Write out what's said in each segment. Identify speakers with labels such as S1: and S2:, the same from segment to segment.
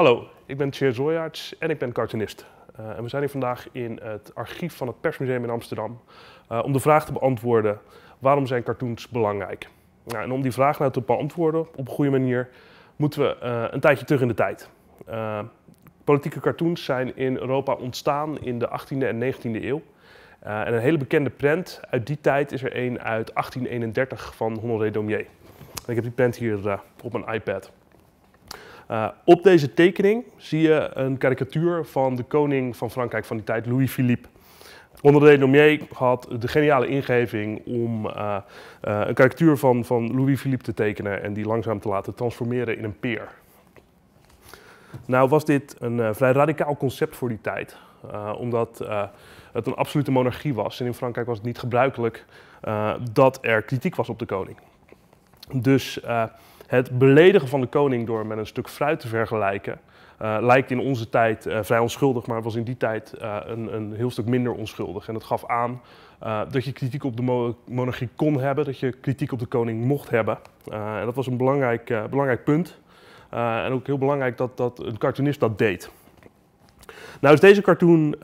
S1: Hallo, ik ben Thierry Zooyaerts en ik ben cartoonist. Eh, en we zijn hier vandaag in het archief van het Persmuseum in Amsterdam eh, om de vraag te beantwoorden waarom zijn cartoons belangrijk? Nou, en om die vraag nou te beantwoorden op een goede manier moeten we eh, een tijdje terug in de tijd. politieke cartoons zijn in Europa ontstaan in de 18e en 19e eeuw. en een hele bekende prent uit die tijd is er een uit 1831 van Honoré Daumier. ik heb die prent hier op mijn iPad. Eh, op deze tekening zie je een karikatuur van de koning van Frankrijk van die tijd, Louis-Philippe. de Daumier had de geniale ingeving om eh, eh, een karikatuur van, van Louis-Philippe te tekenen en die langzaam te laten transformeren in een peer. Nou was dit een vrij radicaal concept voor die tijd, omdat het een absolute monarchie was. En in Frankrijk was het niet gebruikelijk dat er kritiek was op de koning. Dus het beledigen van de koning door met een stuk fruit te vergelijken, eh, lijkt in onze tijd eh, vrij onschuldig, maar was in die tijd eh, een, een, heel stuk minder onschuldig. En dat gaf aan dat je kritiek op de monarchie kon hebben, dat je kritiek op de koning mocht hebben. en dat was een belangrijk, belangrijk punt. en ook heel belangrijk dat, dat een cartoonist dat deed. Nou is deze cartoon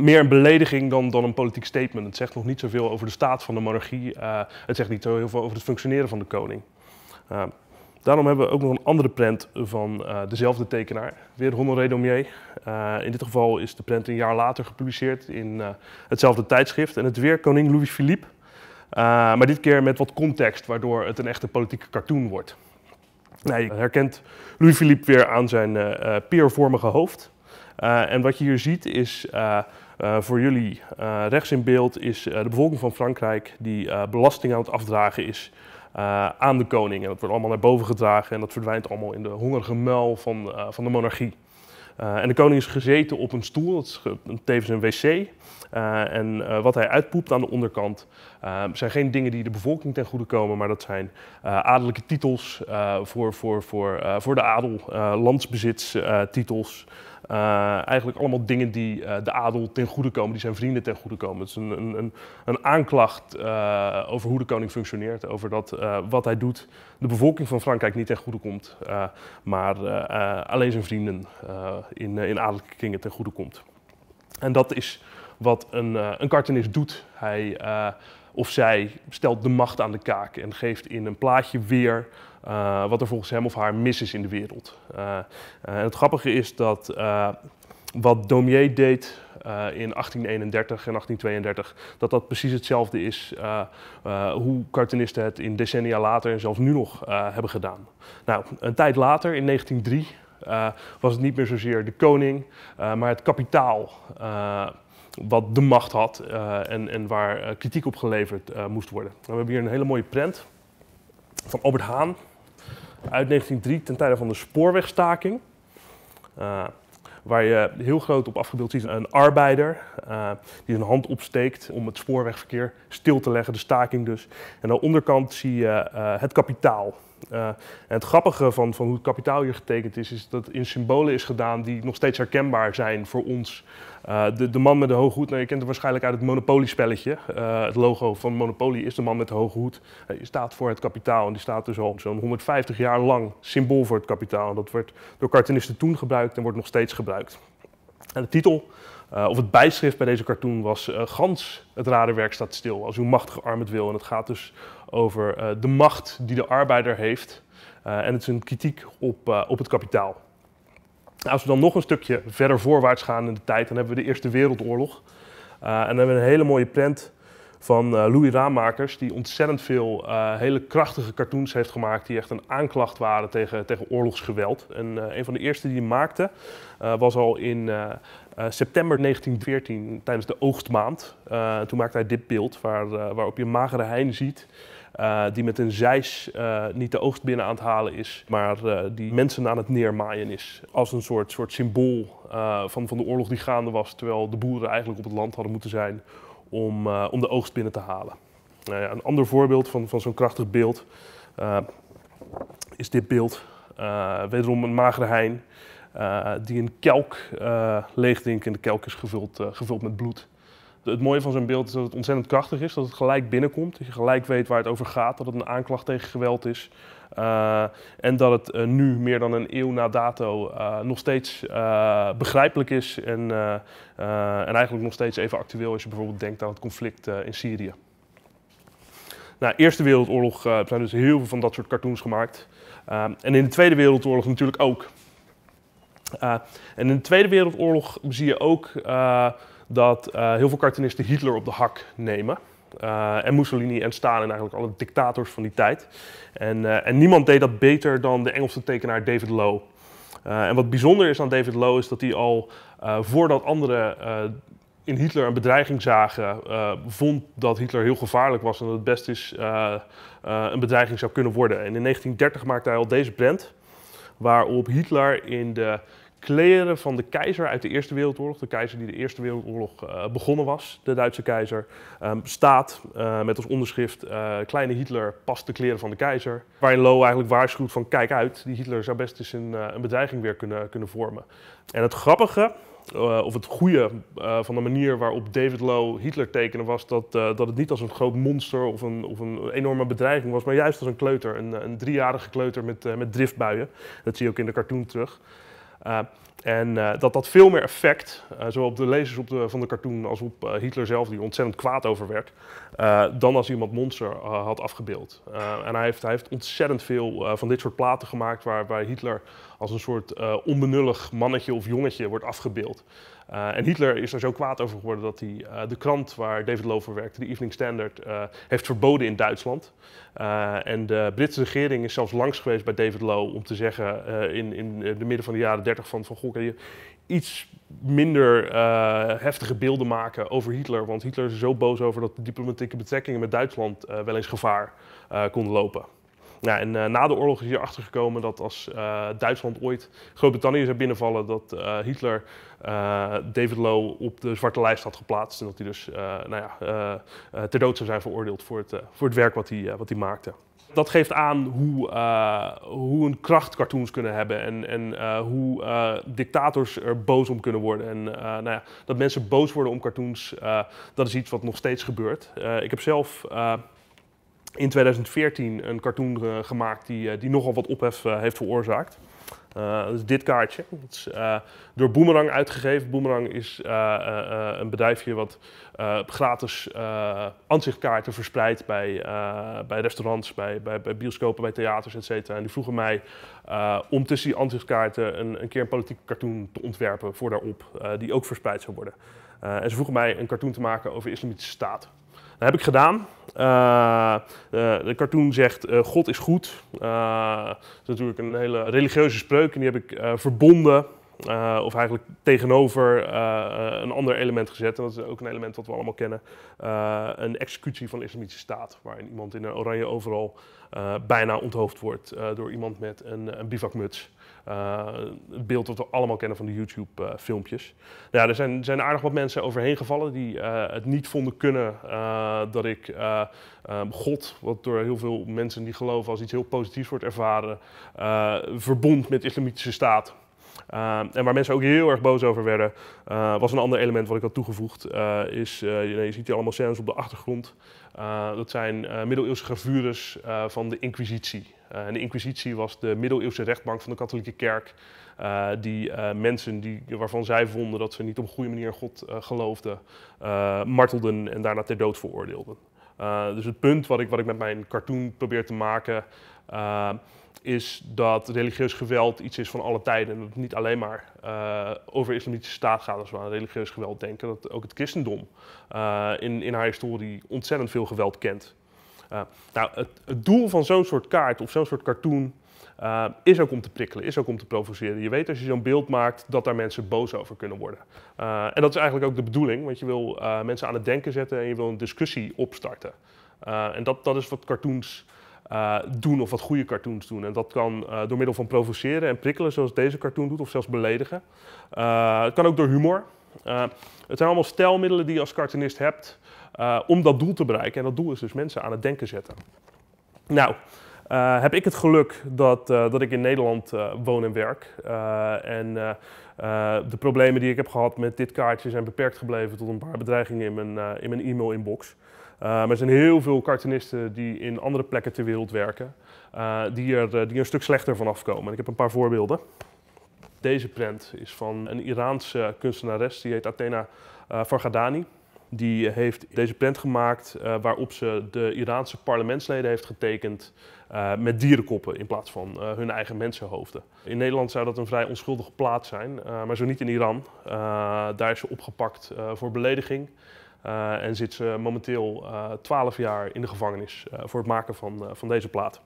S1: meer een belediging dan, dan een politiek statement. Het zegt nog niet zoveel over de staat van de monarchie. Eh, het zegt niet zo heel veel over het functioneren van de koning. Eh, daarom hebben we ook nog een andere prent van eh, dezelfde tekenaar, weer Honoré Daumier. in dit geval is de prent een jaar later gepubliceerd in hetzelfde tijdschrift. En het weer koning Louis-Philippe. maar dit keer met wat context, waardoor het een echte politieke cartoon wordt. Hij herkent Louis-Philippe weer aan zijn peervormige hoofd. Eh, en wat je hier ziet is eh, eh, voor jullie rechts in beeld is de bevolking van Frankrijk die belasting aan het afdragen is aan de koning. En dat wordt allemaal naar boven gedragen en dat verdwijnt allemaal in de hongerige muil van, van de monarchie. en de koning is gezeten op een stoel, dat is tevens een wc. en wat hij uitpoept aan de onderkant zijn geen dingen die de bevolking ten goede komen, maar dat zijn adellijke titels voor, voor, voor, voor de adel, landsbezitstitels. Eh, eigenlijk allemaal dingen die eh, de adel ten goede komen, die zijn vrienden ten goede komen. Het is een, een, een aanklacht eh, over hoe de koning functioneert, over dat wat hij doet de bevolking van Frankrijk niet ten goede komt, maar alleen zijn vrienden in, in adellijke kringen ten goede komt. En dat is wat een, een cartoonist doet. Hij of zij stelt de macht aan de kaak en geeft in een plaatje weer eh, wat er volgens hem of haar mis is in de wereld. Eh, eh, en het grappige is dat wat Daumier deed in 1831 en 1832, dat dat precies hetzelfde is hoe cartoonisten het in decennia later en zelfs nu nog hebben gedaan. Nou, een tijd later, in 1903, was het niet meer zozeer de koning, maar het kapitaal wat de macht had eh, en, en waar eh, kritiek op geleverd eh, moest worden. Nou, we hebben hier een hele mooie prent van Albert Haan uit 1903 ten tijde van de spoorwegstaking. waar je heel groot op afgebeeld ziet een arbeider die zijn hand opsteekt om het spoorwegverkeer stil te leggen, de staking dus. En aan de onderkant zie je het kapitaal. en het grappige van, van hoe het kapitaal hier getekend is, is dat in symbolen is gedaan die nog steeds herkenbaar zijn voor ons eh, de, de, man met de hoge hoed, nou, je kent hem waarschijnlijk uit het Monopoly-spelletje. Eh, het logo van Monopoly is de man met de hoge hoed. Uh, staat voor het kapitaal en die staat dus al zo'n 150 jaar lang symbool voor het kapitaal. En dat werd door cartoonisten toen gebruikt en wordt nog steeds gebruikt. En de titel, of het bijschrift bij deze cartoon was Gans, het radenwerk staat stil als uw machtige arm het wil. En het gaat dus over de macht die de arbeider heeft. en het is een kritiek op, op het kapitaal. Nou, als we dan nog een stukje verder voorwaarts gaan in de tijd, dan hebben we de Eerste Wereldoorlog. Eh, en dan hebben we een hele mooie print van uh, Louis Raamakers, die ontzettend veel eh, hele krachtige cartoons heeft gemaakt die echt een aanklacht waren tegen, tegen oorlogsgeweld. En een van de eerste die hij maakte was al in september 1914 tijdens de oogstmaand. toen maakte hij dit beeld waar, waarop je magere hein ziet eh, die met een zeis eh, niet de oogst binnen aan het halen is, maar eh, die mensen aan het neermaaien is. Als een soort, soort symbool van, van de oorlog die gaande was, terwijl de boeren eigenlijk op het land hadden moeten zijn om, om de oogst binnen te halen. Nou ja, een ander voorbeeld van, van zo'n krachtig beeld is dit beeld. wederom een magere hein die een kelk leegdrinkt en de kelk is gevuld, gevuld met bloed het mooie van zo'n beeld is dat het ontzettend krachtig is, dat het gelijk binnenkomt, dat je gelijk weet waar het over gaat, dat het een aanklacht tegen geweld is. Eh, en dat het eh, nu, meer dan een eeuw na dato, eh, nog steeds begrijpelijk is en, en eigenlijk nog steeds even actueel als je bijvoorbeeld denkt aan het conflict in Syrië. Na nou, Eerste Wereldoorlog zijn dus heel veel van dat soort cartoons gemaakt. en in de Tweede Wereldoorlog natuurlijk ook. en in de Tweede Wereldoorlog zie je ook dat eh, heel veel cartoonisten Hitler op de hak nemen. Eh, en Mussolini en Stalin, eigenlijk alle dictators van die tijd. En, eh, en niemand deed dat beter dan de Engelse tekenaar David Lowe. en wat bijzonder is aan David Lowe is dat hij al voordat anderen in Hitler een bedreiging zagen, vond dat Hitler heel gevaarlijk was en dat het best is een bedreiging zou kunnen worden. En in 1930 maakte hij al deze brand, waarop Hitler in de kleren van de keizer uit de Eerste Wereldoorlog, de keizer die de Eerste Wereldoorlog eh, begonnen was, de Duitse keizer, ehm, staat eh, met als onderschrift eh, Kleine Hitler past de kleren van de keizer. Waarin Low eigenlijk waarschuwt van kijk uit, die Hitler zou best eens een, een bedreiging weer kunnen, kunnen vormen. En het grappige of het goede van de manier waarop David Lowe Hitler tekende was dat, dat het niet als een groot monster of een, of een enorme bedreiging was, maar juist als een kleuter, een, een driejarige kleuter met, met driftbuien. Dat zie je ook in de cartoon terug. Eh, en eh, dat dat veel meer effect, eh, zowel op de lezers op de, van de cartoon als op Hitler zelf, die ontzettend kwaad over werd, dan als iemand monster had afgebeeld. en hij heeft, hij heeft ontzettend veel van dit soort platen gemaakt waarbij Hitler als een soort onbenullig mannetje of jongetje wordt afgebeeld. Eh, en Hitler is er zo kwaad over geworden dat hij eh, de krant waar David Low voor werkte, de Evening Standard, eh, heeft verboden in Duitsland. en de Britse regering is zelfs langs geweest bij David Lowe om te zeggen in, in de midden van de jaren 30 van, van goh, kan je iets minder heftige beelden maken over Hitler. Want Hitler is er zo boos over dat de diplomatieke betrekkingen met Duitsland wel eens gevaar konden lopen en eh, na de oorlog is hier achter gekomen dat als eh, Duitsland ooit Groot-Brittannië zou binnenvallen, dat eh, Hitler David Lowe op de zwarte lijst had geplaatst. En dat hij dus nou ja, ter dood zou zijn veroordeeld voor het, voor het werk wat hij, wat hij maakte. Dat geeft aan hoe, hoe een kracht cartoons kunnen hebben en, en hoe dictators er boos om kunnen worden. En nou ja, dat mensen boos worden om cartoons, dat is iets wat nog steeds gebeurt. ik heb zelf in 2014 een cartoon eh, gemaakt die, eh, die nogal wat ophef eh, heeft veroorzaakt. Uh, dus dit kaartje. Dat is door Boomerang uitgegeven. Boomerang is een bedrijfje wat gratis aanzichtkaarten verspreidt bij, bij restaurants, bij, bij, bij, bioscopen, bij theaters, etc. En die vroegen mij om tussen die aanzichtkaarten een, een, keer een politieke cartoon te ontwerpen voor daarop, die ook verspreid zou worden. en ze vroegen mij een cartoon te maken over de Islamitische Staat. Dat heb ik gedaan. Eh, eh, de, cartoon zegt eh, God is goed. dat is natuurlijk een hele religieuze spreuk en die heb ik verbonden. of eigenlijk tegenover een ander element gezet. En dat is ook een element wat we allemaal kennen. een executie van de islamitische staat. Waarin iemand in een oranje overal bijna onthoofd wordt door iemand met een, een bivakmuts het eh, beeld dat we allemaal kennen van de YouTube-filmpjes. Eh, nou ja, er zijn, zijn aardig wat mensen overheen gevallen die eh, het niet vonden kunnen dat ik ehm, God, wat door heel veel mensen die geloven als iets heel positiefs wordt ervaren, verbond met de islamitische staat. en waar mensen ook heel erg boos over werden, was een ander element wat ik had toegevoegd. is, je, ziet hier allemaal scènes op de achtergrond. dat zijn middeleeuwse gravures van de Inquisitie. Eh, de Inquisitie was de middeleeuwse rechtbank van de katholieke kerk. Eh, die eh, mensen die, waarvan zij vonden dat ze niet op een goede manier God geloofden, martelden en daarna ter dood veroordeelden. dus het punt wat ik, wat ik met mijn cartoon probeer te maken, is dat religieus geweld iets is van alle tijden. En dat het niet alleen maar over islamitische staat gaat als we aan religieus geweld denken. Dat ook het christendom in, in haar historie ontzettend veel geweld kent. Eh, nou, het, doel van zo'n soort kaart of zo'n soort cartoon eh, is ook om te prikkelen, is ook om te provoceren. Je weet als je zo'n beeld maakt dat daar mensen boos over kunnen worden. Eh, en dat is eigenlijk ook de bedoeling, want je wil mensen aan het denken zetten en je wil een discussie opstarten. en dat, dat is wat cartoons doen of wat goede cartoons doen. En dat kan door middel van provoceren en prikkelen, zoals deze cartoon doet, of zelfs beledigen. het kan ook door humor. Eh, het zijn allemaal stelmiddelen die je als cartoonist hebt eh, om dat doel te bereiken. En dat doel is dus mensen aan het denken zetten. Nou, eh, heb ik het geluk dat, dat ik in Nederland woon en werk. en de problemen die ik heb gehad met dit kaartje zijn beperkt gebleven tot een paar bedreigingen in mijn, in mijn e-mail-inbox. maar er zijn heel veel cartoonisten die in andere plekken ter wereld werken, die, er, die er een stuk slechter van afkomen. ik heb een paar voorbeelden. Deze prent is van een Iraanse kunstenares, die heet Athena eh, Farghadani. Die heeft deze prent gemaakt eh, waarop ze de Iraanse parlementsleden heeft getekend eh, met dierenkoppen in plaats van hun eigen mensenhoofden. In Nederland zou dat een vrij onschuldige plaat zijn, maar zo niet in Iran. daar is ze opgepakt voor belediging en zit ze momenteel 12 jaar in de gevangenis voor het maken van, van deze plaat.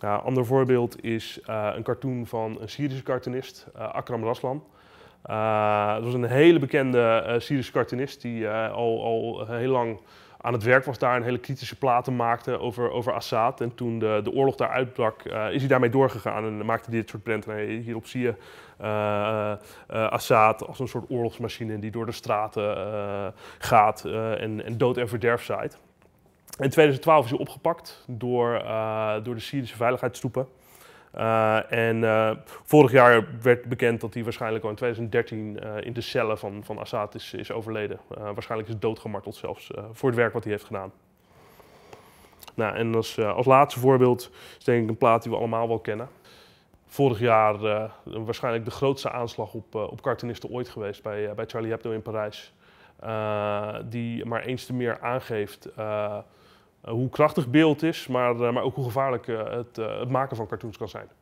S1: Nou, ander voorbeeld is eh, een cartoon van een Syrische cartoonist, uh, Akram Raslan. dat eh, was een hele bekende Syrische cartoonist die al, al heel lang aan het werk was daar en hele kritische platen maakte over, over Assad. En toen de, de oorlog daar uitbrak, is hij daarmee doorgegaan en maakte dit soort brand. En hierop zie je uh, Assad als een soort oorlogsmachine die door de straten gaat en, en dood en verderf zaait. In 2012 is hij opgepakt door, eh, door de Syrische veiligheidstroepen. Eh, en eh, vorig jaar werd bekend dat hij waarschijnlijk al in 2013 in de cellen van, van Assad is, is overleden. waarschijnlijk is doodgemarteld zelfs voor het werk wat hij heeft gedaan. Nou, en als, als laatste voorbeeld is denk ik een plaat die we allemaal wel kennen. Vorig jaar waarschijnlijk de grootste aanslag op, op cartoonisten ooit geweest bij, bij Charlie Hebdo in Parijs. die maar eens te meer aangeeft eh, hoe krachtig beeld is, maar, eh, maar ook hoe gevaarlijk eh, het, het maken van cartoons kan zijn.